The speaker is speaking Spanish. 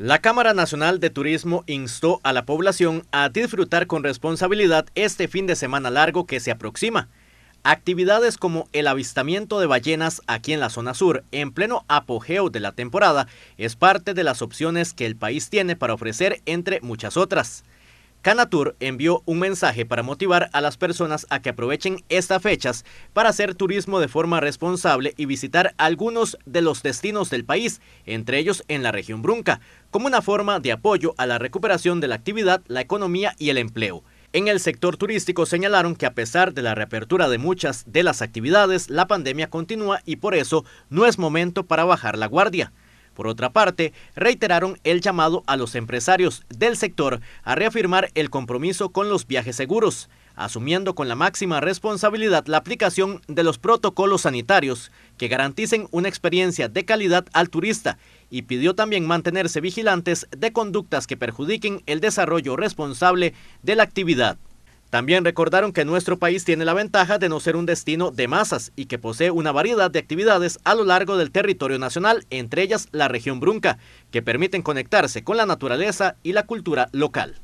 La Cámara Nacional de Turismo instó a la población a disfrutar con responsabilidad este fin de semana largo que se aproxima. Actividades como el avistamiento de ballenas aquí en la zona sur, en pleno apogeo de la temporada, es parte de las opciones que el país tiene para ofrecer entre muchas otras. Canatur envió un mensaje para motivar a las personas a que aprovechen estas fechas para hacer turismo de forma responsable y visitar algunos de los destinos del país, entre ellos en la región Brunca, como una forma de apoyo a la recuperación de la actividad, la economía y el empleo. En el sector turístico señalaron que a pesar de la reapertura de muchas de las actividades, la pandemia continúa y por eso no es momento para bajar la guardia. Por otra parte, reiteraron el llamado a los empresarios del sector a reafirmar el compromiso con los viajes seguros, asumiendo con la máxima responsabilidad la aplicación de los protocolos sanitarios que garanticen una experiencia de calidad al turista y pidió también mantenerse vigilantes de conductas que perjudiquen el desarrollo responsable de la actividad. También recordaron que nuestro país tiene la ventaja de no ser un destino de masas y que posee una variedad de actividades a lo largo del territorio nacional, entre ellas la región Brunca, que permiten conectarse con la naturaleza y la cultura local.